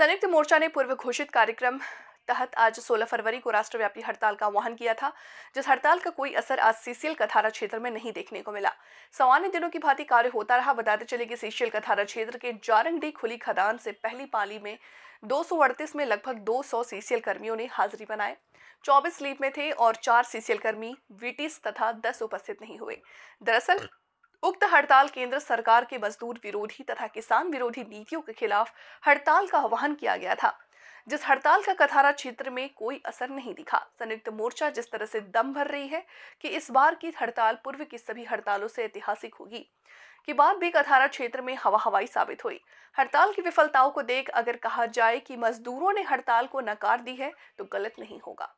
संयुक्त मोर्चा ने पूर्व घोषित कार्यक्रम तहत आज 16 फरवरी को राष्ट्रव्यापी हड़ताल का आह्वान किया था जिस हड़ताल का कोई असर आज सीसीएल कथारा क्षेत्र में नहीं देखने को मिला सामान्य दिनों की भांति कार्य होता रहा बताते चले कि सीसीएल कथारा क्षेत्र के जारंगडी खुली खदान से पहली पाली में दो में लगभग 200 सीसीएल कर्मियों ने हाजिरी बनाए 24 लीव में थे और चार सीसीएल कर्मी वीटीस तथा 10 उपस्थित नहीं हुए दरअसल उक्त हड़ताल केंद्र सरकार के मजदूर विरोधी तथा किसान विरोधी नीतियों के खिलाफ हड़ताल का आह्वान किया गया था जिस हड़ताल का कथारा क्षेत्र में कोई असर नहीं दिखा संयुक्त मोर्चा जिस तरह से दम भर रही है कि इस बार की हड़ताल पूर्व की सभी हड़तालों से ऐतिहासिक होगी की बात भी कथारा क्षेत्र में हवा हवाई साबित हुई हड़ताल की विफलताओं को देख अगर कहा जाए कि मजदूरों ने हड़ताल को नकार दी है तो गलत नहीं होगा